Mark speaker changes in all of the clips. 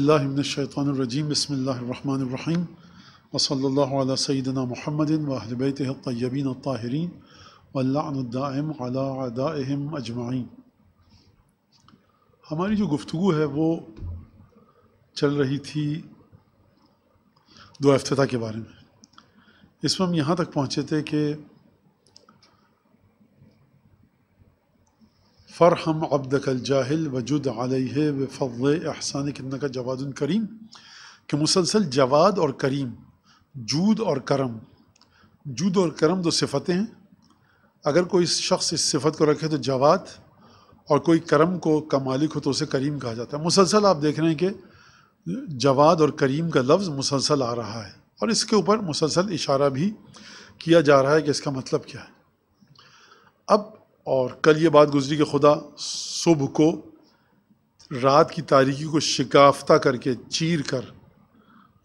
Speaker 1: अल्लाशैतरजीम बसमीम वसल्ला सईदना महमदिन वहलबैतबीन ताहरीन वल्लाम अलाम अजमाइन हमारी जो गुफ्तु है वो चल रही थी दो अफ्तः के बारे में इसमें हम यहाँ तक पहुँचे थे कि फ़रहम अब्दकल जाहिल वजूद आलिह फ़ल अहसान किन्ना का जवादन करीम कि मुसलसल जवाद और करीम जूद और करम जूद और करम दो सिफतें हैं अगर कोई शख्स इस सिफत को रखे तो जवाद और कोई करम को का मालिक हो तो उसे करीम कहा जाता है मुसलसल आप देख रहे हैं कि जवाद और करीम का लफ्ज़ मुसलसल आ रहा है और इसके ऊपर मुसलसल इशारा भी किया जा रहा है कि इसका मतलब क्या है अब और कल ये बात गुजरी कि खुदा सुबह को रात की तारीकी को शिकाफ्ता करके चीर कर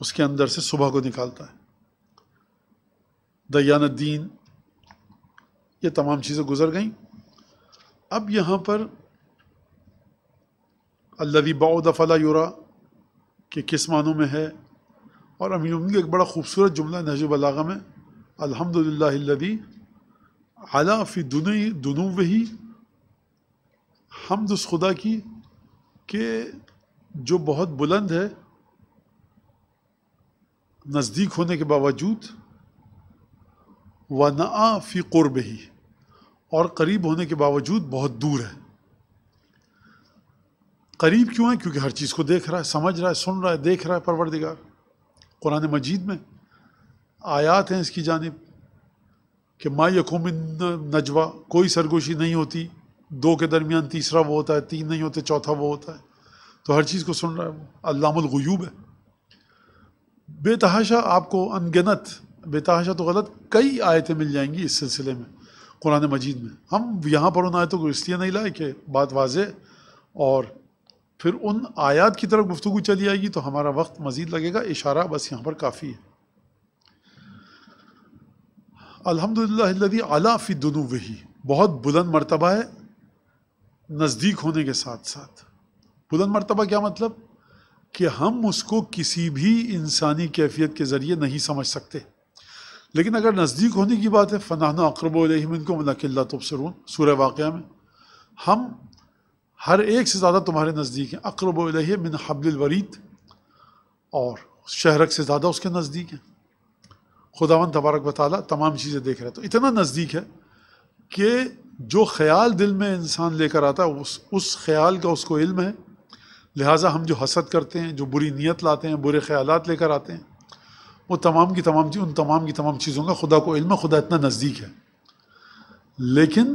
Speaker 1: उसके अंदर से सुबह को निकालता है दयानुद्दीन ये तमाम चीज़ें गुजर गई अब यहाँ पर अल्लवी बाउदफला यूरा के किस मानों में है और अमीन एक बड़ा खूबसूरत जुमला नहज बलागा में अलहमदिल्लादी अला फ़ी दुन दुनू वही हमद उस खुदा की के जो बहुत बुलंद है नज़दीक होने के बावजूद व ना फ़ी क़ुरब ही और करीब होने के बावजूद बहुत दूर है करीब क्यों है क्योंकि हर चीज़ को देख रहा है समझ रहा है सुन रहा है देख रहा है परवरदिगार कुरान मजीद में आयात हैं इसकी जानब कि मा यकुम नजवा कोई सरगोशी नहीं होती दो के दरमियान तीसरा वो होता है तीन नहीं होते चौथा वो होता है तो हर चीज़ को सुन रहा है वो अल्लामगयूब है बेतहाशा आपको अनगिनत बेतहाशा तो गलत कई आयतें मिल जाएंगी इस सिलसिले में कुरान मजीद में हम यहाँ पर उन आयतों को इसलिए नहीं लाए कि बात वाजे और फिर उन आयात की तरफ गुफ्तु चली आएगी तो हमारा वक्त मज़ीद लगेगा इशारा बस यहाँ पर काफ़ी है अलहमदिल्लादी अला फ़िदनु वही बहुत बुलंद मरतबा है नज़दीक होने के साथ साथ बुलंद मरतबा क्या मतलब कि हम उसको किसी भी इंसानी कैफियत के ज़रिए नहीं समझ सकते लेकिन अगर नज़दीक होने की बात है फ़नाना अकरबिनको मनाकिल्ला तबसरून सूर्य वाक़ में हम हर एक से ज़्यादा तुम्हारे नज़दीक हैं अकरब मिन हबलवरीत और शहरक से ज़्यादा उसके नज़दीक हैं खुदावन तबारक बताल तमाम चीज़ें देख रहे तो इतना नज़दीक है कि जो ख्याल दिल में इंसान लेकर आता है उस उस ख्याल का उसको इल्म है लिहाजा हम जो हसद करते हैं जो बुरी नीयत लाते हैं बुरे ख्याल लेकर आते हैं वो तमाम की तमाम चीज़ उन तमाम की तमाम चीज़ों का खुदा को इल्म खुदा इतना नज़दीक है लेकिन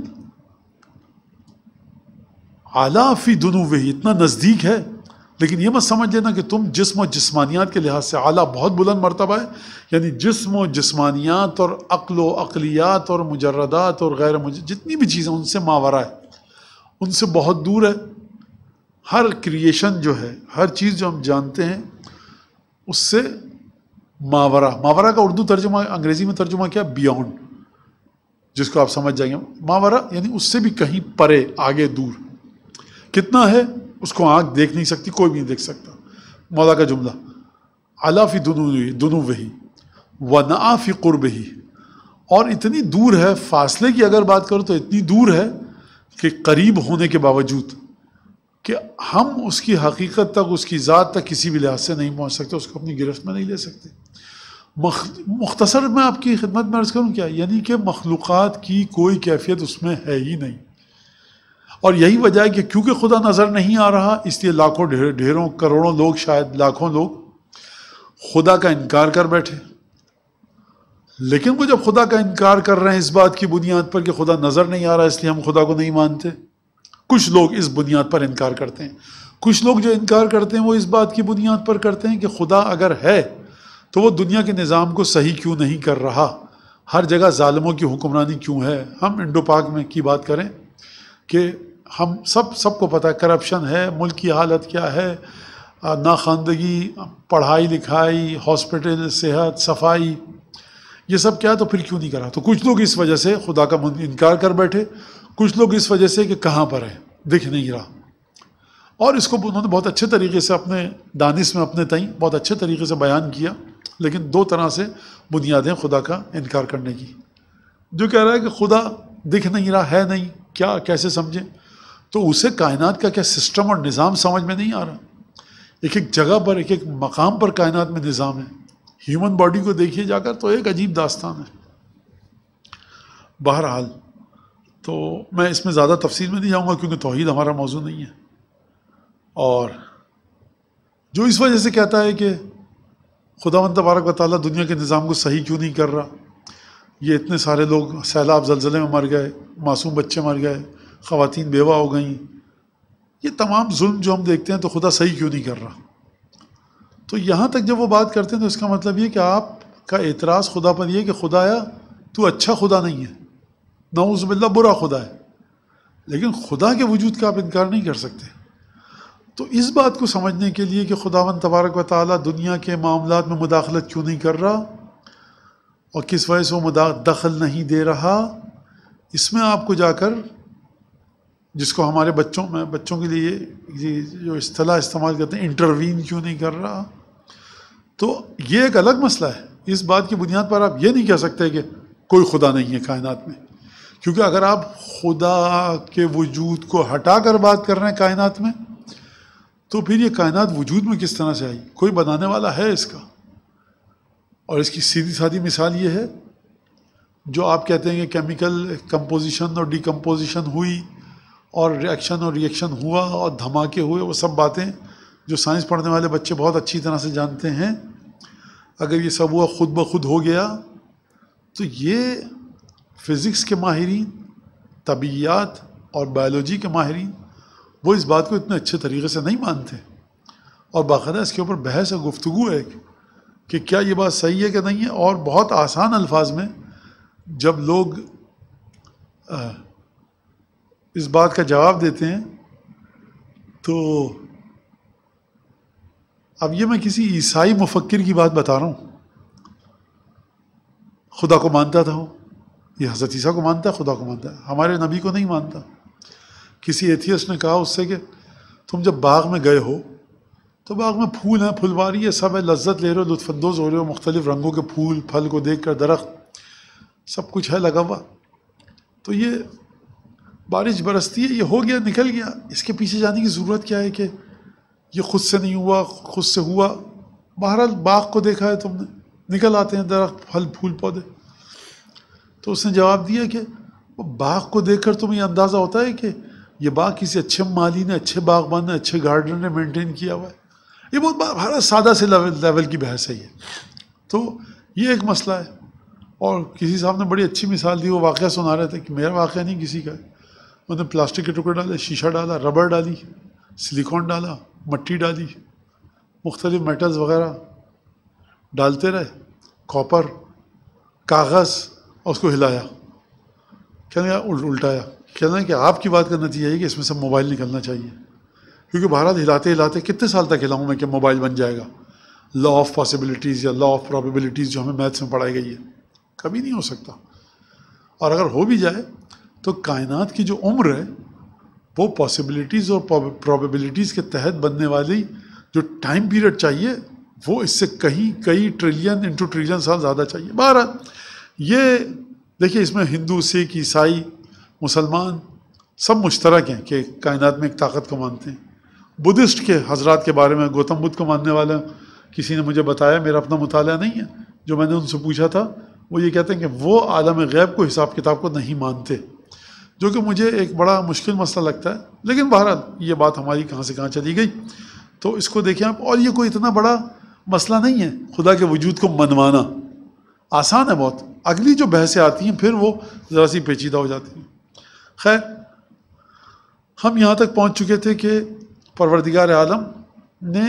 Speaker 1: आला फी दुनू वही इतना नज़दीक है लेकिन ये मत समझ लेना कि तुम जिस्म और जिस्मानियात के लिहाज से आला बहुत बुलंद मरतबा है यानी जिस्म और जिस्मानियात और अक्ल व अकलियात और मुजरदात और गैर मुज जितनी भी चीज़ें उनसे मावरा है उनसे बहुत दूर है हर क्रिएशन जो है हर चीज़ जो हम जानते हैं उससे मावरा मावरा का उर्दू तर्जुमा अंग्रेज़ी में तर्जुमा क्या बियॉन्ड जिसको आप समझ जाएंगे मावरा यानी उससे भी कहीं परे आगे दूर कितना है उसको आँख देख नहीं सकती कोई भी नहीं देख सकता मौला का जुमला अला फ़ी दुनू दुनू वही व ना फ़ी क़ुरब ही और इतनी दूर है फासले की अगर बात करो तो इतनी दूर है कि करीब होने के बावजूद कि हम उसकी हकीकत तक उसकी ज़ात तक किसी भी लिहाज से नहीं पहुँच सकते उसको अपनी गिरफ्त में नहीं ले सकते मुख्तसर मैं आपकी खिदमत में अर्ज़ करूँ क्या यानी कि मखलूक़ात की कोई कैफियत उसमें है ही नहीं और यही वजह है कि क्योंकि खुदा नज़र नहीं आ रहा इसलिए लाखों ढेरों देर, करोड़ों लोग शायद लाखों लोग खुदा का इनकार कर बैठे लेकिन वो जब खुदा का इनकार कर रहे हैं इस बात की बुनियाद पर कि खुदा नज़र नहीं आ रहा इसलिए हम खुदा को नहीं मानते कुछ लोग इस बुनियाद पर इनकार करते हैं कुछ लोग जो इनकार करते हैं वो इस बात की बुनियाद पर करते हैं कि खुदा अगर है तो वो दुनिया के निज़ाम को सही क्यों नहीं कर रहा हर जगह ालमों की हुक्मरानी क्यों है हम इंडो पाक में की बात करें कि हम सब सबको पता है करप्शन है मुल्क की हालत क्या है नाखानदगी पढ़ाई लिखाई हॉस्पिटल सेहत सफाई ये सब क्या है तो फिर क्यों नहीं करा तो कुछ लोग इस वजह से खुदा का इनकार कर बैठे कुछ लोग इस वजह से कि कहाँ पर है दिख नहीं रहा और इसको उन्होंने बहुत अच्छे तरीके से अपने दानिश में अपने तई बहुत अच्छे तरीके से बयान किया लेकिन दो तरह से बुनियादें खुदा का इनकार करने की जो कह रहा है कि खुदा दिख नहीं रहा है नहीं क्या कैसे समझें तो उसे कायनात का क्या सिस्टम और निज़ाम समझ में नहीं आ रहा एक एक जगह पर एक एक मकाम पर कायनात में निज़ाम है ह्यूमन बॉडी को देखिए जाकर तो एक अजीब दास्तान है बहरहाल तो मैं इसमें ज़्यादा तफसील में नहीं जाऊँगा क्योंकि तोहद हमारा मौजू नहीं है और जो इस वजह से कहता है कि मंद तबारक वाली दुनिया के निज़ाम को सही क्यों नहीं कर रहा ये इतने सारे लोग सैलाब जलजले में मर गए मासूम बच्चे मर गए ख़वान बेवा हो गई ये तमाम जुल्म जो हम देखते हैं तो खुदा सही क्यों नहीं कर रहा तो यहाँ तक जब वो बात करते हैं तो इसका मतलब ये कि आपका एतराज़ खुदा पर यह कि खुदाया तू अच्छा खुदा नहीं है बिल्ला बुरा खुदा है लेकिन खुदा के वजूद का आप इनकार नहीं कर सकते तो इस बात को समझने के लिए कि खुदा वन तबारक व ताली दुनिया के मामला में मुदाखलत क्यों नहीं कर रहा और किस वजह से वो दखल नहीं दे रहा इसमें आपको जाकर जिसको हमारे बच्चों में बच्चों के लिए जो अतलाह इस्तेमाल करते हैं इंटरवीन क्यों नहीं कर रहा तो ये एक अलग मसला है इस बात की बुनियाद पर आप ये नहीं कह सकते कि कोई खुदा नहीं है कायनात में क्योंकि अगर आप खुदा के वजूद को हटा कर बात कर रहे हैं कायनात में तो फिर ये कायनात वजूद में किस तरह से आई कोई बनाने वाला है इसका और इसकी सीधी साधी मिसाल ये है जो आप कहते हैं कि केमिकल कंपोजिशन और डिकम्पोजिशन हुई और रिएक्शन और रिएक्शन हुआ और धमाके हुए वो सब बातें जो साइंस पढ़ने वाले बच्चे बहुत अच्छी तरह से जानते हैं अगर ये सब हुआ ख़ुद ब खुद हो गया तो ये फिज़िक्स के माहरीन तबीयात और बायोलॉजी के माहरीन वो इस बात को इतने अच्छे तरीके से नहीं मानते और बाकायदा इसके ऊपर बहस और गुफ्तु है कि क्या ये बात सही है कि नहीं है और बहुत आसान अल्फाज में जब लोग आ, इस बात का जवाब देते हैं तो अब ये मैं किसी ईसाई मुफक्र की बात बता रहा हूँ खुदा को मानता था वो ये हजरत ईसा को मानता है खुदा को मानता है हमारे नबी को नहीं मानता किसी एथियस ने कहा उससे कि तुम जब बाग में गए हो तो बाग में फूल हैं फुलवारी है सब है लज्जत ले रहे हो लुफानंदोज़ हो रहे हो मुख्तलिफ़ रंगों के फूल फल को देख कर दरख्त सब कुछ है लगा हुआ तो ये बारिश बरसती है ये हो गया निकल गया इसके पीछे जाने की ज़रूरत क्या है कि ये खुद से नहीं हुआ खुद से हुआ बहरहाल बाग को देखा है तुमने निकल आते हैं दरख्त फल फूल पौधे तो उसने जवाब दिया कि बाग को देखकर तुम्हें अंदाज़ा होता है कि ये बाग किसी अच्छे माली ने अच्छे बागबान ने अच्छे गार्डनर ने मेंटेन किया हुआ है ये बहुत भारत सादा से लेवल लेवल की बहस है ये तो ये एक मसला है और किसी साहब ने बड़ी अच्छी मिसाल दी वो वाक़ सुना रहे थे कि मेरा वाक़ नहीं किसी का है मतलब प्लास्टिक के टुकड़े डाले शीशा डाला रबर डाली सिलिकॉन डाला मट्टी डाली मुख्तलिफ मेटल्स वगैरह डालते रहे कॉपर कागज़ और उसको हिलाया कहने उल, उल्टाया कहना है कि आपकी बात करना चाहिए कि इसमें से मोबाइल निकलना चाहिए क्योंकि भारत हिलाते हिलाते कितने साल तक हिलाऊँ मैं कि मोबाइल बन जाएगा लॉ ऑफ पॉसिबिलिटीज़ या लॉ ऑफ प्रॉबिलिटीज़ जो हमें मैथ्स में पढ़ाई गई है कभी नहीं हो सकता और अगर हो भी जाए तो कायनात की जो उम्र है वो पॉसिबिलिटीज़ और प्रोबेबिलिटीज़ के तहत बनने वाली जो टाइम पीरियड चाहिए वो इससे कहीं कई ट्रिलियन इंटू ट्रिलियन साल ज़्यादा चाहिए बहरहाल ये देखिए इसमें हिंदू सिख ईसाई मुसलमान सब मुश्तरक हैं कि कायनात में एक ताकत को मानते हैं बुद्धिस्ट के हजरात के बारे में गौतम बुद्ध को मानने वाला किसी ने मुझे बताया मेरा अपना मुताल नहीं है जो मैंने उनसे पूछा था वो ये कहते हैं कि वो आलम गैब को हिसाब किताब को नहीं मानते जो कि मुझे एक बड़ा मुश्किल मसला लगता है लेकिन बहरहाल ये बात हमारी कहाँ से कहाँ चली गई तो इसको देखें आप और ये कोई इतना बड़ा मसला नहीं है खुदा के वजूद को मनवाना आसान है बहुत अगली जो बहसें आती हैं फिर वो ज़रा सी पेचीदा हो जाती हैं खैर हम यहाँ तक पहुँच चुके थे कि परवरदिगार आलम ने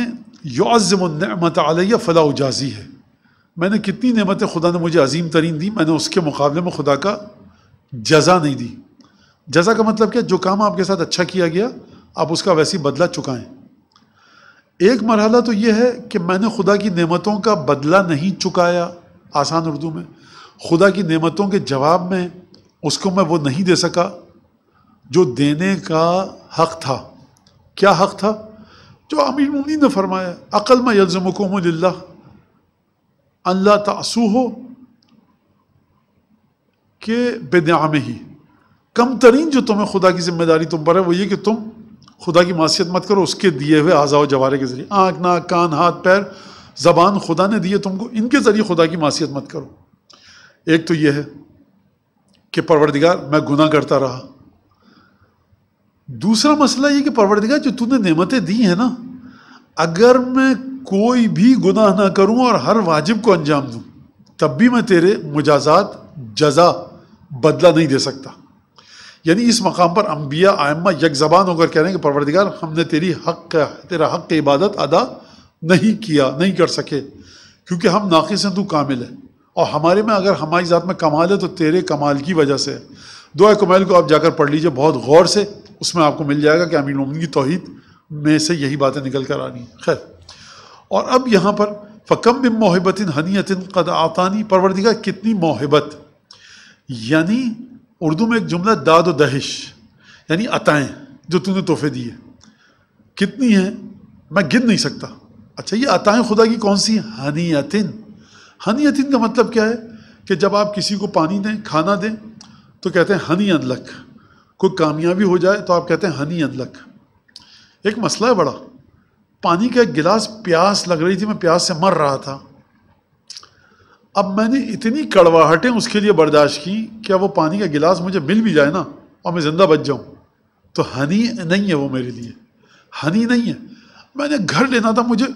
Speaker 1: योज़मत आलिया फ़लाह उजाजी है मैंने कितनी नमतें खुदा ने मुझे अजीम तरीन दी मैंने उसके मुकाबले में खुदा का जजा नहीं दी जजा का मतलब क्या जो काम आपके साथ अच्छा किया गया आप उसका वैसी बदला चुकाएं एक मरहला तो यह है कि मैंने खुदा की नेमतों का बदला नहीं चुकाया आसान उर्दू में खुदा की नेमतों के जवाब में उसको मैं वो नहीं दे सका जो देने का हक़ था क्या हक़ था जो अमीर मुमनी ने फरमाया अक़ल में यलजमकुम अल्लाह तसू हो के बेदआम ही कम तरीन जो तुम्हें खुदा की जिम्मेदारी तुम पर है वो ये कि तुम खुदा की मासीत मत करो उसके दिए हुए आजाओ जवारे के ज़रिए आँख नाक कान हाथ पैर ज़बान खुदा ने दिए तुमको इनके ज़रिए खुदा की मासीत मत करो एक तो ये है कि परवरदिगार मैं गुना करता रहा दूसरा मसला ये कि परवरदिगार जो तूने नमतें दी हैं ना अगर मैं कोई भी गुनाह ना करूं और हर वाजिब को अंजाम दूं तब भी मैं तेरे मुजाजात जजा बदला नहीं दे सकता यानी इस मकाम पर अम्बिया आयमा यकजबान होकर कह रहे हैं कि परवरदिगार हमने तेरी हक का तेरा हक की इबादत अदा नहीं किया नहीं कर सके क्योंकि हम नाक़िस हैं तू कामिल है और हमारे में अगर हमारी ज़ात में कमाल है तो तेरे कमाल की वजह से दुआ कमाल को आप जाकर पढ़ लीजिए बहुत गौर से उसमें आपको मिल जाएगा कि अमीन मोमिन की तोहद में से यही बातें निकल कर आ रही हैं खैर और अब यहाँ पर फ़कम बिम मोहबतिन हनीतिन कद आतानी परवरदिगा कितनी मोहबत यानी उर्दू में एक जुमला दाद व दहिश यानी अताएँ जो तूने तोहफे दिए कितनी हैं मैं गिन नहीं सकता अच्छा ये अताएँ खुदा की कौन सी हनी हनी हनीतिन का मतलब क्या है कि जब आप किसी को पानी दें खाना दें तो कहते हैं हनी अनलक कोई कामयाबी हो जाए तो आप कहते हैं हनी अनलक एक मसला है बड़ा पानी का एक गिलास प्यास लग रही थी मैं प्यास से मर रहा था अब मैंने इतनी कड़वाहटें उसके लिए बर्दाश्त की क्या वो पानी का गिलास मुझे मिल भी जाए ना और मैं ज़िंदा बच जाऊँ तो हनी नहीं है वो मेरे लिए हनी नहीं है मैंने घर लेना था मुझे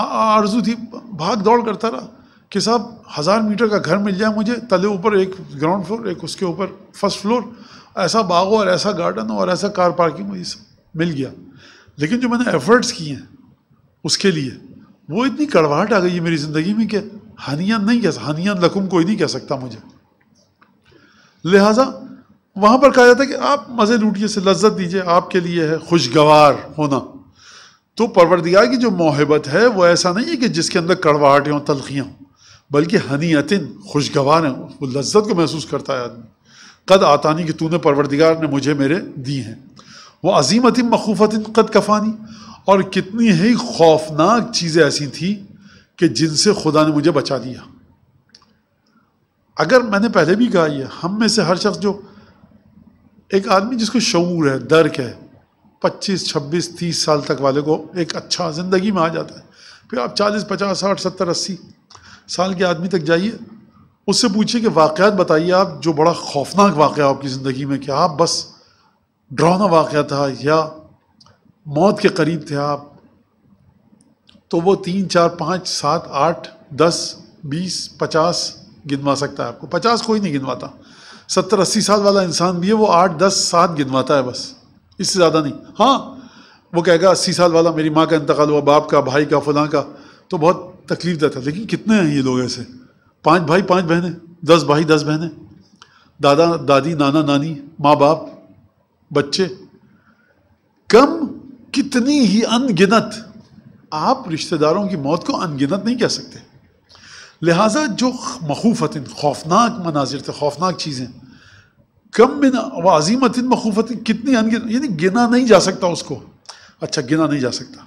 Speaker 1: आरजू थी भाग दौड़ करता रहा कि साहब हज़ार मीटर का घर मिल जाए मुझे तले ऊपर एक ग्राउंड फ्लोर एक उसके ऊपर फर्स्ट फ्लोर ऐसा बाग हो और ऐसा गार्डन हो और ऐसा कार पार्किंग मुझे मिल गया लेकिन जो मैंने एफर्ट्स किए हैं उसके लिए वो इतनी कड़वाहट आ गई है मेरी ज़िंदगी में कि हानियान नहीं कह हानियान लकुम कोई नहीं कह सकता मुझे लिहाजा वहाँ पर कहा जाता है कि आप मज़े लूटिए से लज्जत दीजिए आपके लिए है खुशगवार होना तो परवरदिगार की जो मोहब्बत है वो ऐसा नहीं है कि जिसके अंदर कड़वाहटें हों तलखियाँ हों बल्कि हनीतिन खुशगवार हैं वो लज्जत को महसूस करता है आदमी कद आतानी कि तूने परवरदिगार ने मुझे मेरे दी हैं वो अजीमतिन मखूफतिन कद कफानी और कितनी ही खौफनाक चीज़ें ऐसी थी कि जिनसे खुदा ने मुझे बचा दिया अगर मैंने पहले भी कहा यह हम में से हर शख्स जो एक आदमी जिसको शूर है दर्क है पच्चीस छब्बीस तीस साल तक वाले को एक अच्छा ज़िंदगी में आ जाता है फिर आप चालीस पचास साठ सत्तर अस्सी साल के आदमी तक जाइए उससे पूछिए कि वाक़ात बताइए आप जो बड़ा खौफनाक वाक़ आपकी ज़िंदगी में कि आप बस डरावना वाक़ था या मौत के करीब थे आप तो वो तीन चार पाँच सात आठ दस बीस पचास गिनवा सकता है आपको पचास कोई नहीं गिनवाता सत्तर अस्सी साल वाला इंसान भी है वो आठ दस सात गिनवाता है बस इससे ज़्यादा नहीं हाँ वो कहेगा अस्सी साल वाला मेरी माँ का इंतकाल हुआ बाप का भाई का फलां का तो बहुत तकलीफ देता है लेकिन कितने हैं ये लोग ऐसे पाँच भाई पाँच बहनें दस भाई दस बहनें दादा दादी नाना नानी माँ बाप बच्चे कम कितनी ही अनगिनत आप रिश्तेदारों की मौत को अनगिनत नहीं कह सकते लिहाजा जो मखूफतिन खौफनाक मनाजिर थे खौफनाक चीज़ें कम बिना व अजीमतिन मखूफतिन कितनी अनगिन यानी गिना नहीं जा सकता उसको अच्छा गिना नहीं जा सकता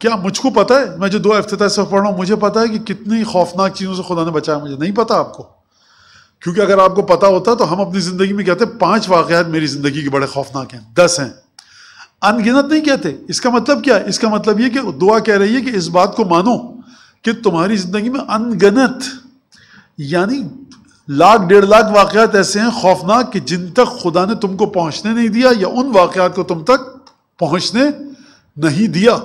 Speaker 1: क्या मुझको पता है मैं जो दो अफ्ताह से पढ़ रहा हूँ मुझे पता है कि कितनी खौफनाक चीज़ों से खुदा ने बचाया मुझे नहीं पता आपको क्योंकि अगर आपको पता होता तो हम अपनी ज़िंदगी में कहते हैं पाँच वाक़ मेरी ज़िंदगी के बड़े खौफनाक हैं दस हैं अनगिनत नहीं कहते इसका मतलब क्या है इसका मतलब ये कि दुआ कह रही है कि इस बात को मानो कि तुम्हारी ज़िंदगी में अनगनत यानी लाख डेढ़ लाख वाकयात ऐसे हैं खौफनाक कि जिन तक खुदा ने तुमको पहुंचने नहीं दिया या उन वाकयात को तुम तक पहुंचने नहीं दिया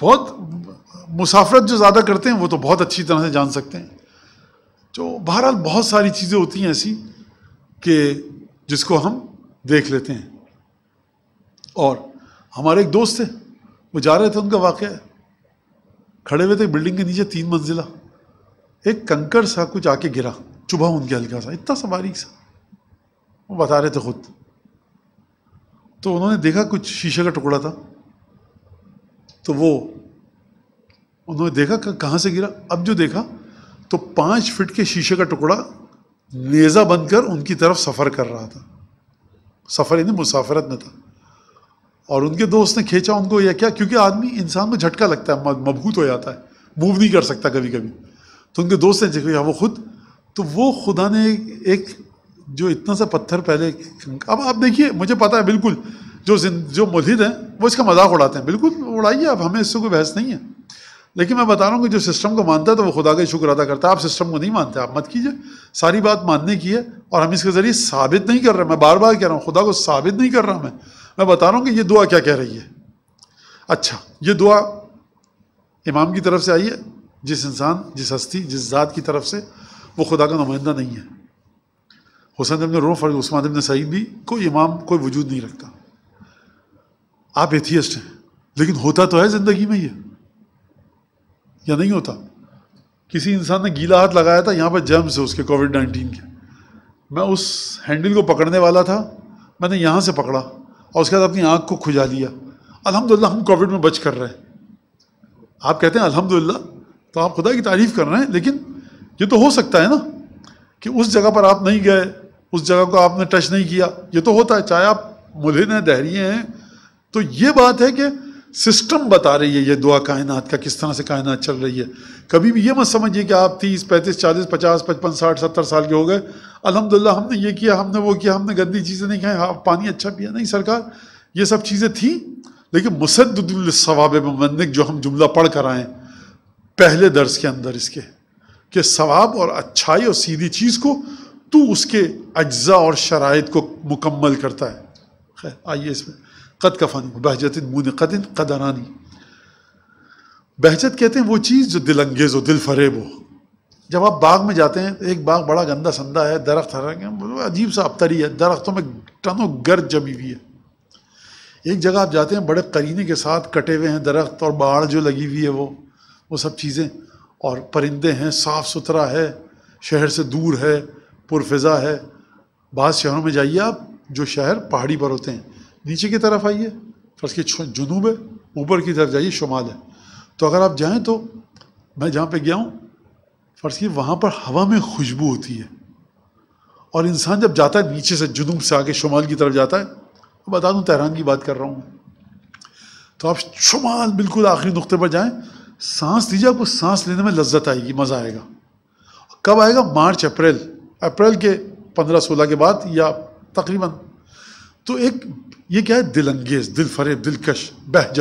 Speaker 1: बहुत मुसाफरत जो ज़्यादा करते हैं वो तो बहुत अच्छी तरह से जान सकते हैं जो बहरहाल बहुत सारी चीज़ें होती हैं ऐसी कि जिसको हम देख लेते हैं और हमारे एक दोस्त थे वो जा रहे थे उनका वाक़ खड़े हुए थे बिल्डिंग के नीचे तीन मंजिला एक कंकर सा कुछ आके गिरा चुभा उनके हल्का सा इतना सा बारीक सा वो बता रहे थे खुद तो उन्होंने देखा कुछ शीशे का टुकड़ा था तो वो उन्होंने देखा कहाँ से गिरा अब जो देखा तो पाँच फिट के शीशे का टुकड़ा नेज़ा बनकर उनकी तरफ सफ़र कर रहा था सफ़र यानी मुसाफरत में था और उनके दोस्त ने खींचा उनको या क्या क्योंकि आदमी इंसान में झटका लगता है मजबूत हो जाता है मूव नहीं कर सकता कभी कभी तो उनके दोस्त ने देखो हाँ, वो खुद तो वो खुदा ने एक जो इतना सा पत्थर पहले अब आप देखिए मुझे पता है बिल्कुल जो जो मुलिद हैं वो इसका मजाक उड़ाते हैं बिल्कुल उड़ाइए अब हमें इससे कोई बहस नहीं है लेकिन मैं बता रहा हूँ कि जो सिस्टम को मानता है तो वो खुदा का शुक्र अदा करता है आप सिस्टम को नहीं मानते आप मत कीजिए सारी बात मानने की है और हम इसके ज़रिए साबित नहीं कर रहे मैं बार बार कह रहा हूँ खुदा को साबित नहीं कर रहा मैं मैं बता रहा हूँ कि ये दुआ क्या कह रही है अच्छा ये दुआ इमाम की तरफ से आई है जिस इंसान जिस हस्ती जिस ज़ात की तरफ से वो खुदा का नुमाइंदा नहीं है हुसन ने रो और उस्मान ने सईद भी कोई इमाम कोई वजूद नहीं रखता आप एथियस्ट हैं लेकिन होता तो है ज़िंदगी में ये या नहीं होता किसी इंसान ने गीला हाथ लगाया था यहाँ पर जर्म्स है उसके कोविड नाइन्टीन के मैं उस हैंडल को पकड़ने वाला था मैंने यहाँ से पकड़ा और उसके बाद अपनी आँख को खुजा लिया अलहमदिल्ला हम कोविड में बच कर रहे हैं आप कहते हैं अलहमदिल्ला तो आप खुदा की तारीफ़ कर रहे हैं लेकिन ये तो हो सकता है ना कि उस जगह पर आप नहीं गए उस जगह को आपने टच नहीं किया ये तो होता है चाहे आप मुलिन हैं दहरिए हैं तो ये बात है कि सिस्टम बता रही है ये दुआ कायनात का किस तरह से कायनात चल रही है कभी भी ये मत समझिए कि आप तीस पैंतीस चालीस पचास पचपन साठ सत्तर साल के हो गए अलहमदिल्ला हमने ये किया हमने वो किया हमने गंदी चीज़ें नहीं खाई हाँ पानी अच्छा पिया नहीं सरकार ये सब चीज़ें थी लेकिन मुसदुलवाब ममनिक जो हम जुमला पढ़ कर आए पहले दर्ज के अंदर इसके कि सवाब और अच्छाई और सीधी चीज़ को तो उसके अज्जा और शराइ को मुकम्मल करता है खैर आइए इसमें कद का बहजत मुन कदन कदरानी बहजत कहते हैं वो चीज़ जो दिल अंगेज हो दिल फरेब हो जब आप बाग में जाते हैं तो एक बाग बड़ा गंदा संदा है दरख्त हर अजीब सा अबतरी है दरख्तों में टनों गर्द जमी हुई है एक जगह आप जाते हैं बड़े करीने के साथ कटे हुए हैं दरख्त और बाढ़ जो लगी हुई है वो वो सब चीज़ें और परिंदे हैं साफ़ सुथरा है शहर से दूर है पुरफ़ा है बाद शहरों में जाइए आप जो शहर पहाड़ी पर होते हैं नीचे की तरफ आइए फर्श के जुनूब है ऊपर की तरफ जाइए शुमाल है तो अगर आप जाएं तो मैं जहाँ पे गया हूँ फर्श की वहाँ पर हवा में खुशबू होती है और इंसान जब जाता है नीचे से जुनूब से आके शुमाल की तरफ जाता है तो बता दूँ तहरान की बात कर रहा हूँ तो आप शुमाल बिल्कुल आखिरी नुक्ते पर जाएँ सांस लीजिए आपको सांस लेने में लज्जत आएगी मज़ा आएगा कब आएगा मार्च अप्रैल अप्रैल के पंद्रह सोलह के बाद या तकरीबन तो एक ये क्या है दिल अंगेज़ दिल फरेब दिलकश बह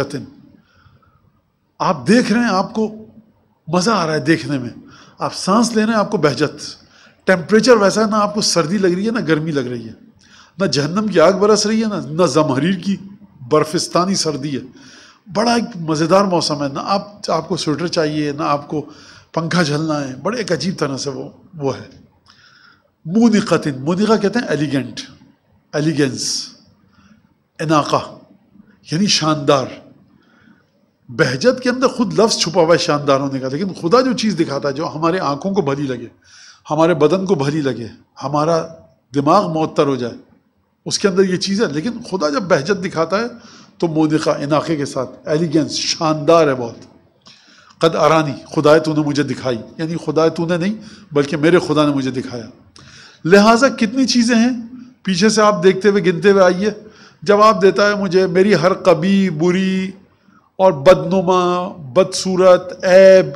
Speaker 1: आप देख रहे हैं आपको मज़ा आ रहा है देखने में आप सांस ले रहे हैं आपको बहजत टेम्परेचर वैसा है ना आपको सर्दी लग रही है ना गर्मी लग रही है ना जहन्नम की आग बरस रही है ना ना जमहरीर की बर्फिस्तानी सर्दी है बड़ा एक मज़ेदार मौसम है ना आप आपको स्वेटर चाहिए ना आपको पंखा झलना है बड़े एक अजीब तरह से वो वो है मुनिकतिन मोनिका कहते हैं एलिगेंट एलिगेंस इनाका यानी शानदार बहजत के अंदर खुद लफ्ज़ छुपा हुआ है शानदार होने का लेकिन खुदा जो चीज़ दिखाता है जो हमारे आँखों को भली लगे हमारे बदन को भली लगे हमारा दिमाग मअतर हो जाए उसके अंदर ये चीज़ है लेकिन खुदा जब बहजत दिखाता है तो मोदिका इनाक़े के साथ एलिगेंस शानदार है बहुत कद आरानी खुदाए तूने मुझे दिखाई यानी खुदाए तूने नहीं बल्कि मेरे खुदा ने मुझे दिखाया लिहाजा कितनी चीज़ें हैं पीछे से आप देखते हुए गिनते हुए आइए जवाब देता है मुझे मेरी हर कभी बुरी और बदनुमा बदसूरत ऐब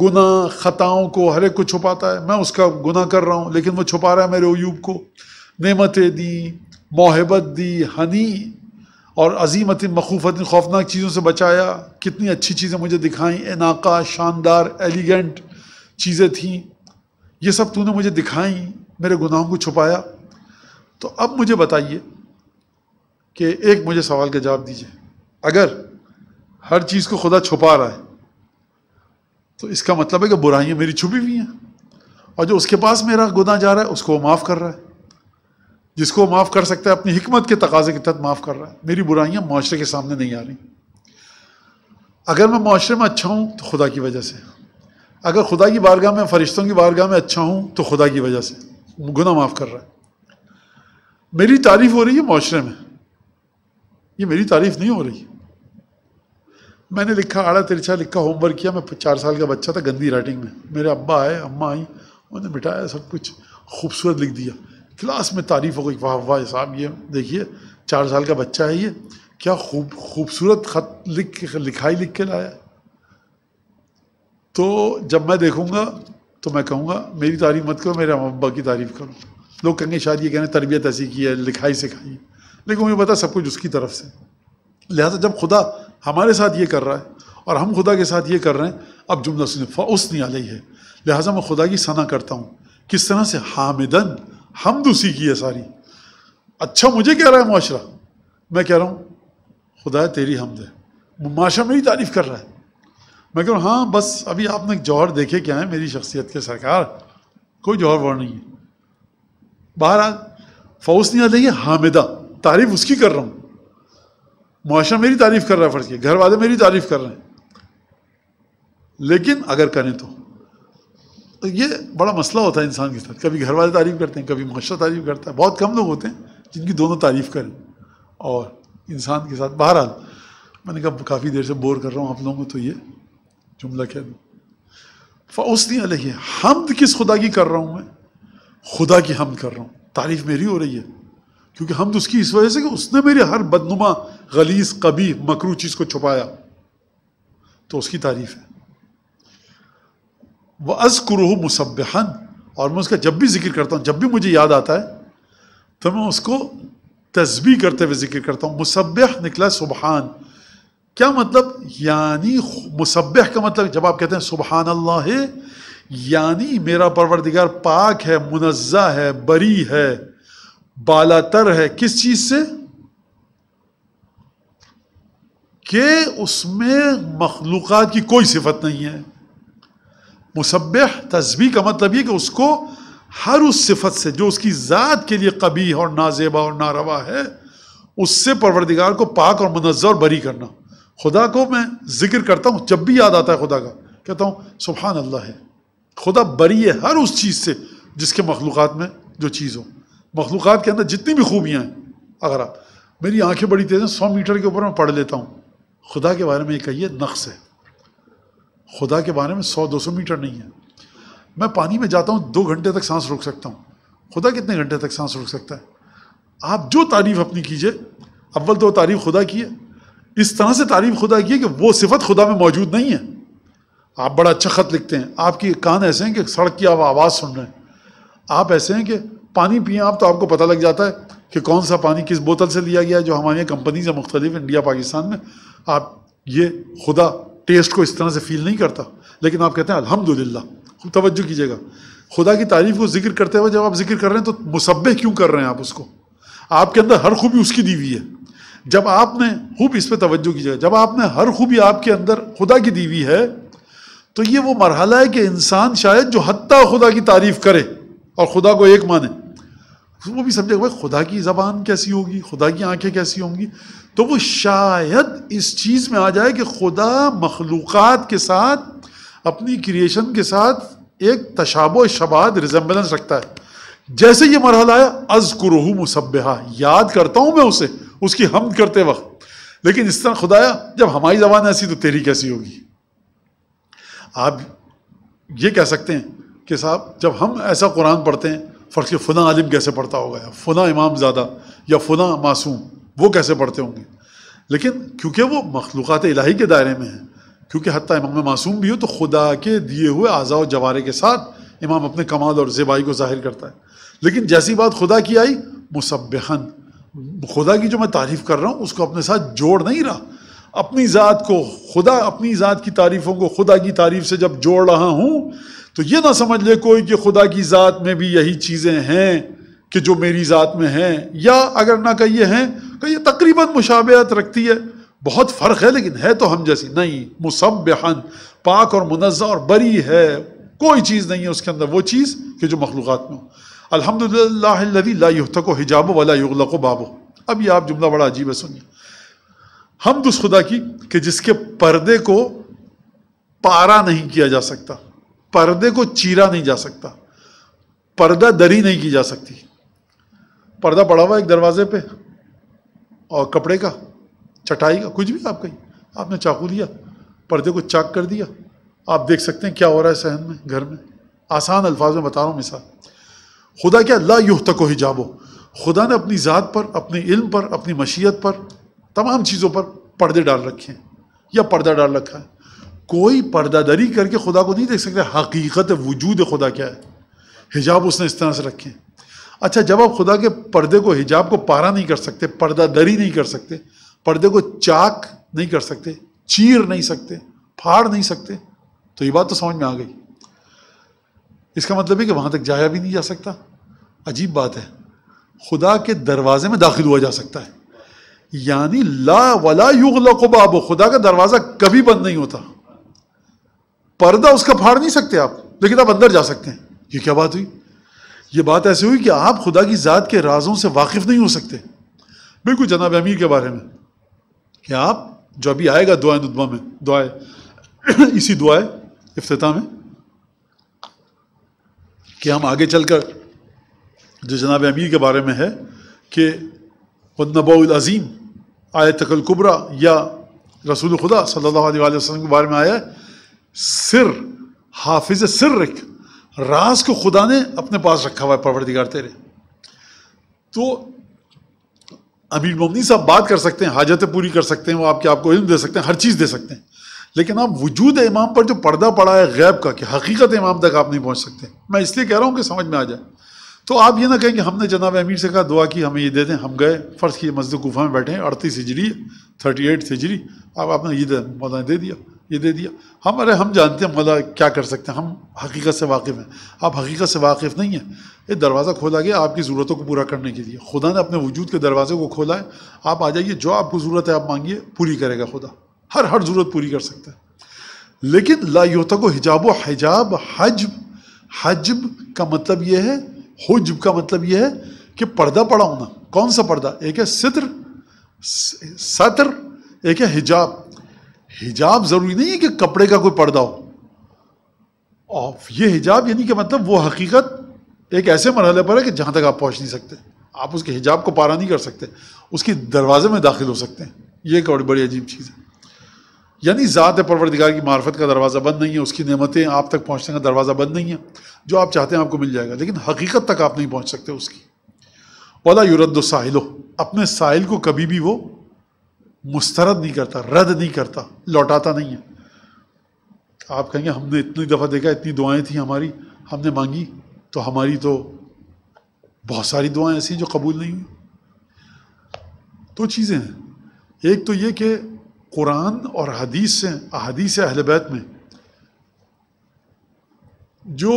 Speaker 1: गुना ख़ताओं को हर एक को छुपाता है मैं उसका गुना कर रहा हूँ लेकिन वो छुपा रहा है मेरे ओयूब को नेमतें दी मोहब्बत दी हनी और अजीमत मखूफत खौफनाक चीज़ों से बचाया कितनी अच्छी चीज़ें मुझे दिखाई इनाका शानदार एलिगेंट चीज़ें थीं ये सब तूने मुझे दिखाई मेरे गुनाहों को छुपाया तो अब मुझे बताइए कि एक मुझे सवाल का जवाब दीजिए अगर हर चीज़ को खुदा छुपा रहा है तो इसका मतलब है कि बुराइयाँ मेरी छुपी हुई हैं और जो उसके पास मेरा गुना जा रहा है उसको वो माफ़ कर रहा है जिसको माफ़ कर सकता है अपनी हमत के तकाजे के तहत माफ़ कर रहा है मेरी बुराइयाँ माशरे के सामने नहीं आ रही अगर मैं माशरे में अच्छा हूँ तो खुदा की वजह से अगर खुदा की बारगाह में फरिश्तों की बारगाह में अच्छा हूँ तो खुदा की वजह से गुना माफ़ कर रहा है मेरी तारीफ़ हो रही है माशरे में ये मेरी तारीफ़ नहीं हो रही मैंने लिखा आड़ा तिरछा लिखा होमवर्क किया मैं चार साल का बच्चा था गंदी राइटिंग में मेरे अब्बा आए अम्मा आई उन्होंने मिटाया सब कुछ खूबसूरत लिख दिया क्लास में तारीफ हो गई वाह वाह साहब ये देखिए चार साल का बच्चा है ये क्या खूब खूबसूरत खत लिख लिखाई लिख के लाया तो जब मैं देखूँगा तो मैं कहूँगा मेरी तारीफ मत करो मेरे अब्बा की तारीफ करो लोग कहेंगे शायद ये कहने तरबियत ऐसी की है लिखाई सिखाई लेकिन मुझे पता सब कुछ उसकी तरफ से लिहाजा जब खुदा हमारे साथ ये कर रहा है और हम खुदा के साथ ये कर रहे हैं अब जुमला सुन आ रही है लिहाजा मैं खुदा की सना करता हूँ किस तरह से हामिदन हमद उसी की है सारी अच्छा मुझे कह रहा है माशरा मैं कह रहा हूँ खुदा तेरी हमद है माशा मेरी तारीफ़ कर रहा है मैं कह रहा हूँ हाँ बस अभी आपने जौहर देखे क्या है मेरी शख्सियत के सरकार कोई जौहर वौर नहीं है आ फ़ौस नहीं आ आलही हामिदा तारीफ़ उसकी कर रहा हूँ मुआरा मेरी तारीफ कर रहा है फर्ज घर वाले मेरी तारीफ कर रहे हैं लेकिन अगर करें तो।, तो ये बड़ा मसला होता है इंसान के साथ कभी घर वाले तारीफ करते हैं कभी मुआर तारीफ करता है बहुत कम लोग होते हैं जिनकी दोनों तारीफ करें और इंसान के साथ बाहर आ मैंने कहा काफ़ी देर से बोर कर रहा हूँ आप लोगों को तो ये जुमला कह दूँ अलग अलह हमद किस खुदा की कर रहा हूँ मैं खुदा की हम कर रहा हूँ तारीफ मेरी हो रही है क्योंकि हमद उसकी इस वजह से कि उसने मेरी हर बदनुमा गलीस कभी मकरू चीज़ को छुपाया तो उसकी तारीफ है वह अज़ अजकुरह मुसबहन और मैं उसका जब भी जिक्र करता हूँ जब भी मुझे याद आता है तो मैं उसको तस्बी करते हुए जिक्र करता हूँ मुसबह निकला सुबहान क्या मतलब यानी मुसबह का मतलब जब आप कहते हैं सुबहान अल्लाह यानी मेरा परवरदिगार पाक है मुनज़ा है बरी है बाला तर है किस चीज़ से कि उसमें मखलूक़ की कोई सिफत नहीं है मुसब तस्वी का मतलब ये कि उसको हर उस सिफत से जो उसकी ज़ात के लिए कबी और नाजेबा और नारवा है उससे परवरदिगार को पाक और मनज़र बरी करना खुदा को मैं जिक्र करता हूँ जब भी याद आता है खुदा का कहता हूँ सुबहान अल्लाह है खुदा बरी है हर उस चीज़ से जिसके मखलूक़ात में जो चीज़ हो मखलूक़ात के अंदर जितनी भी खूबियाँ हैं अगर आप मेरी आँखें बड़ी तेज़ हैं सौ मीटर के ऊपर मैं पढ़ लेता हूँ खुदा के बारे में ये कहिए नक्स है खुदा के बारे में सौ दो सौ मीटर नहीं है मैं पानी में जाता हूँ दो घंटे तक सांस रोक सकता हूँ खुदा कितने घंटे तक सांस रोक सकता है आप जो तारीफ अपनी कीजिए अव्वल तो तारीफ खुदा की है इस तरह से तारीफ खुदा की है कि वो सिफत खुदा में मौजूद नहीं है आप बड़ा अच्छा ख़त लिखते हैं आपकी कान ऐसे हैं कि सड़क की आप आवाज़ सुन रहे हैं आप ऐसे हैं कि पानी पिए आप तो आपको पता लग जाता है कि कौन सा पानी किस बोतल से लिया गया है जो हमारे कंपनी है मुख्तलिफ इंडिया पाकिस्तान में आप ये खुदा टेस्ट को इस तरह से फील नहीं करता लेकिन आप कहते हैं अल्हम्दुलिल्लाह खूब तवज्जो कीजिएगा खुदा की तारीफ को जिक्र करते हुए जब आप जिक्र कर रहे हैं तो मुसब्बे क्यों कर रहे हैं आप उसको आपके अंदर हर खूबी उसकी दी हुई है जब आपने खूब इस पर तवज्जो कीजिएगा जब आपने हर खूबी आपके अंदर खुदा की दी हुई है तो ये वो मरहला है कि इंसान शायद जो हती खुदा की तारीफ करे और खुदा को एक माने तो वो भी समझेगा भाई खुदा की ज़बान कैसी होगी खुदा की आंखें कैसी होंगी तो वो शायद इस चीज़ में आ जाए कि खुदा मखलूक़ के साथ अपनी क्रिएशन के साथ एक तशाब शबाद रिजम्बलेंस रखता है जैसे ये मरहला आया अजकुरहू मुसबहा याद करता हूँ मैं उसे उसकी हम करते वक्त लेकिन इस तरह खुदाया जब हमारी ज़बान ऐसी तो तेरी कैसी होगी आप ये कह सकते हैं कि साहब जब हम ऐसा कुरान पढ़ते हैं के फना आलिम कैसे पढ़ता होगा या फना इमाम ज़्यादा या फना मासूम वो कैसे पढ़ते होंगे लेकिन क्योंकि वो मखलूक़ात इलाही के दायरे में हैं क्योंकि हती इमाम मासूम भी हो तो खुदा के दिए हुए आज़ा जवारे के साथ इमाम अपने कमाल और ज़ेबाई को ज़ाहिर करता है लेकिन जैसी बात खुदा की आई मुसबहन खुदा की जो मैं तारीफ़ कर रहा हूँ उसको अपने साथ जोड़ नहीं रहा अपनी ज़ात को खुदा अपनी ज़ात की तारीफ़ों को खुदा की तारीफ़ से जब जोड़ रहा हूँ तो ये ना समझ ले कोई कि खुदा की ज़ात में भी यही चीज़ें हैं कि जो मेरी ज़ात में हैं या अगर ना कहिए हैं कहिए तो तकरीबन मुशाबत रखती है बहुत फ़र्क है लेकिन है तो हम जैसी नहीं हन पाक और मुनज़ और बरी है कोई चीज़ नहीं है उसके अंदर वो चीज़ कि जो मखलूक़ात में हो अलहमदिल्लावी लातको हिजाब वाला युगलक बाबो अब ये आप जुमला बड़ा अजीब है सुनिए हम दुस खुदा की कि जिसके पर्दे को पारा नहीं किया जा सकता पर्दे को चीरा नहीं जा सकता पर्दा दरी नहीं की जा सकती पर्दा पड़ा हुआ एक दरवाजे पे और कपड़े का चटाई का कुछ भी आप कहीं आपने चाकू लिया पर्दे को चाक कर दिया आप देख सकते हैं क्या हो रहा है सहन में घर में आसान अल्फाज में बता रहा हूँ मिसाल खुदा क्या ला युह तको हिजाबो खुदा ने अपनी ज़ात पर अपने इल्म पर अपनी मशीयत पर तमाम चीज़ों पर पर्दे डाल रखे हैं या पर्दा डाल रखा है कोई पर्दादरी करके खुदा को नहीं देख सकते हकीकत वजूद खुदा क्या है हिजाब उसने इस तरह से रखे अच्छा जब आप खुदा के पर्दे को हिजाब को पारा नहीं कर सकते पर्दादरी नहीं कर सकते पर्दे को चाक नहीं कर सकते चीर नहीं सकते फाड़ नहीं सकते तो ये बात तो समझ में आ गई इसका मतलब है कि वहाँ तक जाया भी नहीं जा सकता अजीब बात है खुदा के दरवाजे में दाखिल हुआ जा सकता है यानी ला वला युग लो खुदा का दरवाज़ा कभी बंद नहीं होता पर्दा उसका फाड़ नहीं सकते आप लेकिन आप अंदर जा सकते हैं ये क्या बात हुई ये बात ऐसे हुई कि आप खुदा की ज़ात के राजों से वाकिफ नहीं हो सकते बिल्कुल जनाब अमीर के बारे में कि आप जो अभी आएगा दुआ नुदमा में दुआए इसी दुआए अफ्ताह में कि हम आगे चल कर जो जनाब अमीर के बारे में है कि नबाज़ीम आय तकल कुबरा या रसूल खुदा सल्लल्लाहु अलैहि वसल्लम के बारे में आया है सिर हाफिज सिर रख राज को खुदा ने अपने पास रखा हुआ है परवरदिगार तेरे तो अमीर ममनी साहब बात कर सकते हैं हाजतें पूरी कर सकते हैं वो आपके आपको इल्म दे सकते हैं हर चीज़ दे सकते हैं लेकिन आप वजूद इमाम पर जो पर्दा पड़ा है गैब का कि हकीकत इमाम तक आप नहीं पहुंच सकते मैं इसलिए कह रहा हूँ कि समझ में आ जाए तो आप ये ना कहें कि हमने जनाब अमीर से कहा दुआ की हमें ये दे दें हम गए फ़र्श की मस्जिद गुफा में बैठे हैं अड़तीस हिजरी थर्टी एट हिजरी आपने ये दे, दे दिया ये दे दिया हम अरे हम जानते हैं मौला क्या कर सकते हैं हम हकीकत से वाकिफ़ हैं आप हकीकत से वाकिफ़ नहीं हैं ये दरवाज़ा खोला गया आपकी ज़रूरतों को पूरा करने के लिए खुदा ने अपने वजूद के दरवाजे को खोला है आप आ जाइए जो आपको ज़रूरत है आप मांगिए पूरी करेगा खुदा हर हर ज़रूरत पूरी कर सकता है लेकिन लायोता को हिजाब व हिजाब हजब हजब का मतलब ये है हजब का मतलब ये है कि पर्दा पड़ा होना कौन सा पर्दा एक है सितर सत्र एक है हिजाब हिजाब ज़रूरी नहीं है कि कपड़े का कोई पर्दा हो और ये हिजाब यानी कि मतलब वो हकीकत एक ऐसे मरहले पर है कि जहाँ तक आप पहुँच नहीं सकते आप उसके हिजाब को पारा नहीं कर सकते उसके दरवाजे में दाखिल हो सकते हैं ये एक और बड़ी अजीब चीज़ है यानी ज़ात परवरदिगार की मार्फत का दरवाज़ा बंद नहीं है उसकी नेमतें आप तक पहुँचने का दरवाज़ा बंद नहीं है जो आप चाहते हैं आपको मिल जाएगा लेकिन हकीकत तक आप नहीं पहुँच सकते उसकी वाला यूरद साहिलो अपने साहिल को कभी भी वो मुस्तरद नहीं करता रद्द नहीं करता लौटाता नहीं है आप कहेंगे हमने इतनी दफ़ा देखा इतनी दुआएं थी हमारी हमने मांगी तो हमारी तो बहुत सारी दुआएं ऐसी हैं जो कबूल नहीं हुई दो चीज़ें हैं एक तो ये कि कुरान और हदीस से अहदीस अहलबैत में जो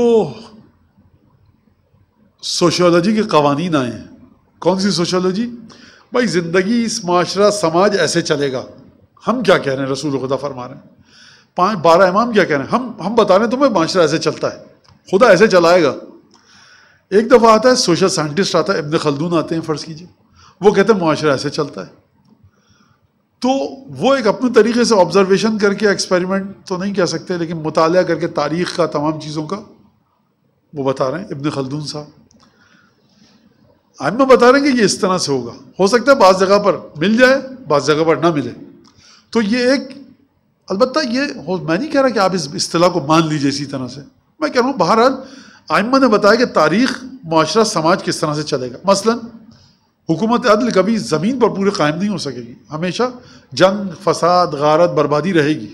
Speaker 1: सोशोलॉजी के कवानीन आए हैं कौन सी सोशोलॉजी भाई ज़िंदगी इस माशरा समाज ऐसे चलेगा हम क्या कह रहे हैं रसूल खुदा फरमा रहे हैं पाँच बारह इमाम क्या कह रहे हैं हम हम बता रहे हैं तुम्हें माशरा ऐसे चलता है खुदा ऐसे चलाएगा एक दफ़ा आता है सोशल साइंटिस्ट आता है इब्न खलदून आते हैं फ़र्ज़ कीजिए वो कहते हैं माशरा ऐसे चलता है तो वो एक अपने तरीके से ऑब्जर्वेशन करके एक्सपेरिमेंट तो नहीं कह सकते लेकिन मुताल करके तारीख़ का तमाम चीज़ों का वो बता रहे हैं इब्न खलदून साहब आइम्मा बता रहे हैं कि ये इस तरह से होगा हो सकता है बाज़ जगह पर मिल जाए बाज़ जगह पर ना मिले तो ये एक अलबत् ये हो मैं नहीं कह रहा कि आप इस असलाह को मान लीजिए इसी तरह से मैं कह रहा हूँ बहरहाल आइम्मा ने बताया कि तारीख माशरा समाज किस तरह से चलेगा मसलन हुकूमत अदल कभी ज़मीन पर पूरे कायम नहीं हो सकेगी हमेशा जंग फसाद गारत बर्बादी रहेगी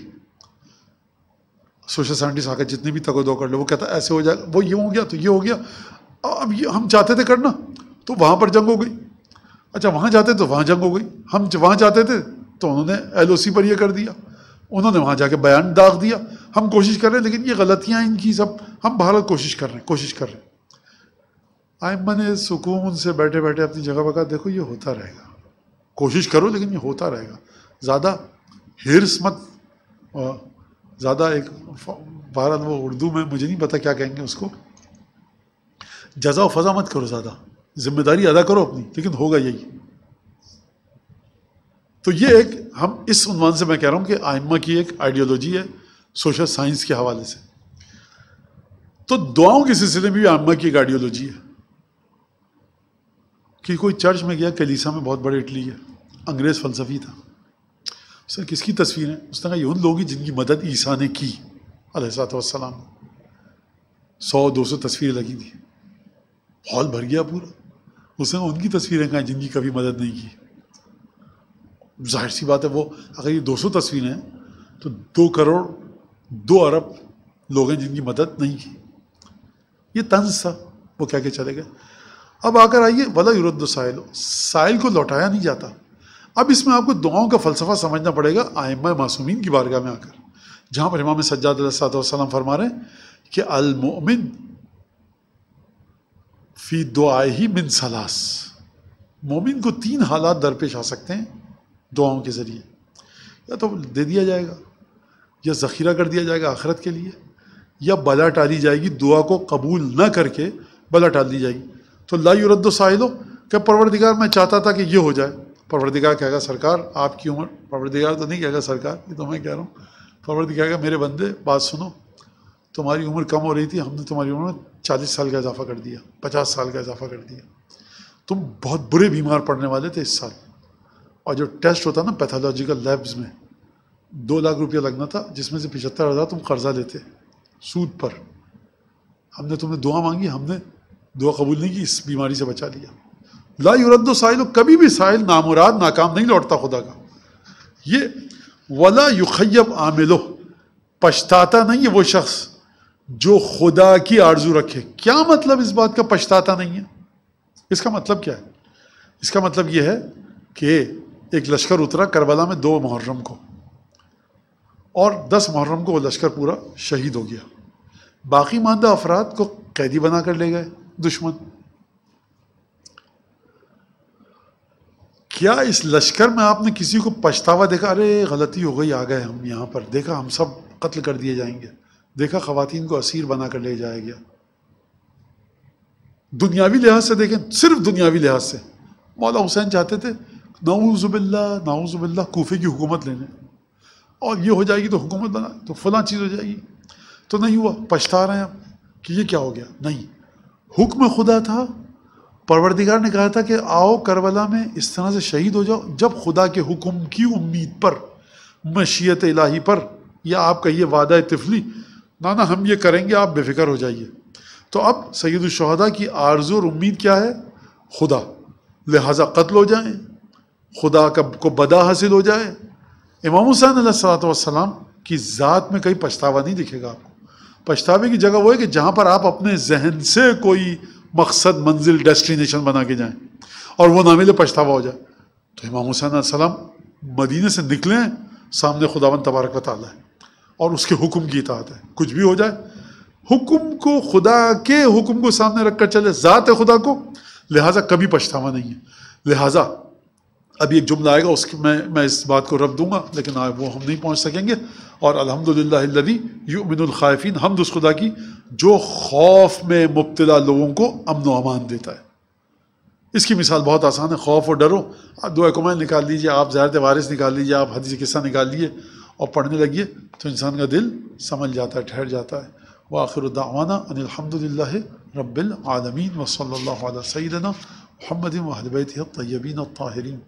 Speaker 1: सोशल साइंटिस्ट आकर जितने भी तक दो कर लो वो कहता ऐसे हो जाएगा वो ये हो गया तो ये हो गया अब ये हम चाहते थे करना तो वहाँ पर जंग हो गई अच्छा वहाँ जाते तो वहाँ जंग हो गई हम वहाँ जाते थे तो उन्होंने एलओसी पर यह कर दिया उन्होंने वहाँ जाके बयान दाग दिया हम कोशिश कर रहे हैं लेकिन ये गलतियाँ इनकी सब हम भारत कोशिश कर रहे हैं कोशिश कर रहे हैं आए मन सुकून से बैठे बैठे अपनी जगह पर कहा देखो ये होता रहेगा कोशिश करो लेकिन ये होता रहेगा ज़्यादा हिरस मत ज़्यादा एक भारत वो उर्दू में मुझे नहीं पता क्या कहेंगे उसको जजा फजा मत करो ज़्यादा जिम्मेदारी अदा करो अपनी लेकिन होगा यही तो ये एक हम इस उन्वान से मैं कह रहा हूँ कि आइम्मा की एक आइडियोलॉजी है सोशल साइंस के हवाले से तो दुआओं के सिलसिले में भी आइम्मा की एक आइडियोलॉजी है कि कोई चर्च में गया कलीसा में बहुत बड़े इटली है अंग्रेज़ फलसफी था सर किसकी तस्वीर है उसने कहा ये उन लोग जिनकी मदद ईसा ने की वसलाम सौ दो सौ तस्वीरें लगी थी हॉल भर गया पूरा उसने उनकी तस्वीरें कहा जिनकी कभी मदद नहीं की जाहिर सी बात है वो अगर ये 200 तस्वीरें हैं तो दो करोड़ दो अरब लोग हैं जिनकी मदद नहीं की ये तंज था वो क्या के चले गए अब आकर आइए वला युद्ध साहिल साहिल को लौटाया नहीं जाता अब इसमें आपको दुआओं का फ़लसफ़ा समझना पड़ेगा आयमा मासूमिन की बारगाह में आकर जहाँ पर इमाम सज्जाद सलाम फरमा रहे हैं कि अलमोमिन फ़ी दुआ ही बिन सलास मोमिन को तीन हालात दरपेश आ सकते हैं दुआओं के ज़रिए या तो दे दिया जाएगा या ज़ख़ीरा कर दिया जाएगा आखरत के लिए या बला टाली जाएगी दुआ को कबूल न करके बला टाल दी जाएगी तो लायुरद्द साहिलो क्या परवरदिगार मैं चाहता था कि यह हो जाए परवरदिगार कहेगा सरकार आपकी उम्र परवरदिगार तो नहीं कहेगा सरकार ये तो मैं कह रहा हूँ परवरदिगार कहेगा मेरे बंदे बात सुनो तुम्हारी उम्र कम हो रही थी हमने तुम्हारी उम्र में चालीस साल का इजाफा कर दिया पचास साल का इजाफा कर दिया तुम बहुत बुरे बीमार पड़ने वाले थे इस साल और जो टेस्ट होता ना पैथोलॉजिकल लैब्स में दो लाख रुपया लगना था जिसमें से पिछहत्तर हज़ार तुम कर्जा लेते सूद पर हमने तुमने दुआ मांगी हमने दुआ कबूल नहीं की इस बीमारी से बचा लिया लाई युरद्दो साहिल कभी भी साहिल नामुराद नाकाम नहीं लौटता खुदा का ये वला युखैब आमिलो पछताता नहीं है वो शख्स जो खुदा की आरजू रखे क्या मतलब इस बात का पछताता नहीं है इसका मतलब क्या है इसका मतलब यह है कि एक लश्कर उतरा करबला में दो मुहर्रम को और दस मुहर्रम को वो लश्कर पूरा शहीद हो गया बाकी मानदा अफराद को कैदी बना कर ले गए दुश्मन क्या इस लश्कर में आपने किसी को पछतावा देखा अरे गलती हो गई आ गए हम यहाँ पर देखा हम सब कत्ल कर दिए जाएंगे देखा खातन को असीर बना कर ले जाया गया दुनियावी लिहाज से देखें सिर्फ दुनियावी लिहाज से मौला हुसैन चाहते थे नाउज़ुबिल्ला नाउज़ुबिल्ला कोफे की हुकूमत लेने और ये हो जाएगी तो हुकूमत बना तो फला चीज़ हो जाएगी तो नहीं हुआ पछता रहे हैं हम कि ये क्या हो गया नहीं हुक्म खुदा था परवरदिगार ने कहा था कि आओ करबला में इस तरह से शहीद हो जाओ जब खुदा के हुक्म की उम्मीद पर मशीत इलाही पर या आप कहिए वादा तिफली ना ना हम ये करेंगे आप बेफिक्र हो जाइए तो अब सैद शहदा की आर्जू और उम्मीद क्या है खुदा लिहाजा कत्ल हो जाए खुदा का को बदा हासिल हो जाए इमाम हुसैन सलाम की ज़ात में कहीं पछतावा नहीं दिखेगा आपको पछतावे की जगह वो है कि जहाँ पर आप अपने जहन से कोई मकसद मंजिल डेस्टिनेशन बना के जाएँ और वो ना पछतावा हो जाए तो इमाम हुसैन सलाम मदीने से निकलें सामने खुदावन तबारक वाली है और उसके हुक्म की इतात है कुछ भी हो जाए हुक्म को खुदा के हुक्म को सामने रखकर चले ज़ात है खुदा को लिहाजा कभी पछतावा नहीं है लिहाजा अभी एक जुमला आएगा उसके मैं मैं इस बात को रख दूंगा लेकिन आ, वो हम नहीं पहुंच सकेंगे और अलहमदिल्लादी यू मिनखायफिन हमद उस खुदा की जो खौफ में मुबतला लोगों को अमन अमान देता है इसकी मिसाल बहुत आसान है खौफ और डरो दो एकमैन निकाल लीजिए आप ज़ाहिर वारिस निकाल लीजिए आप हदीस किस्सा निकाल लीजिए और पढ़ने लगिए तो इंसान का दिल समझ जाता है ठहर जाता है व आखिर दावाना अनिलहमदिल्ला रब्बिल वसल सैदना محمد महदबैत तयबीन ताहरीन